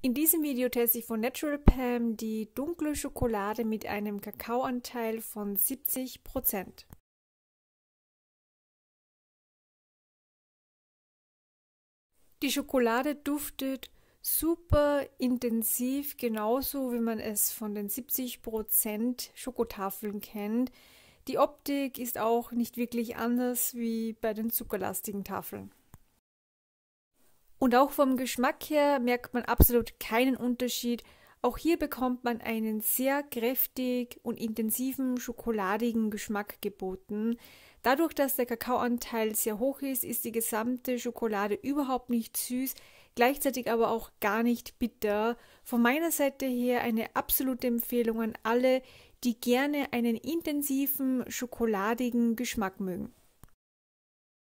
In diesem Video teste ich von Natural Palm die dunkle Schokolade mit einem Kakaoanteil von 70%. Die Schokolade duftet super intensiv, genauso wie man es von den 70% Schokotafeln kennt. Die Optik ist auch nicht wirklich anders wie bei den zuckerlastigen Tafeln. Und auch vom Geschmack her merkt man absolut keinen Unterschied. Auch hier bekommt man einen sehr kräftig und intensiven schokoladigen Geschmack geboten. Dadurch, dass der Kakaoanteil sehr hoch ist, ist die gesamte Schokolade überhaupt nicht süß, gleichzeitig aber auch gar nicht bitter. Von meiner Seite her eine absolute Empfehlung an alle, die gerne einen intensiven, schokoladigen Geschmack mögen.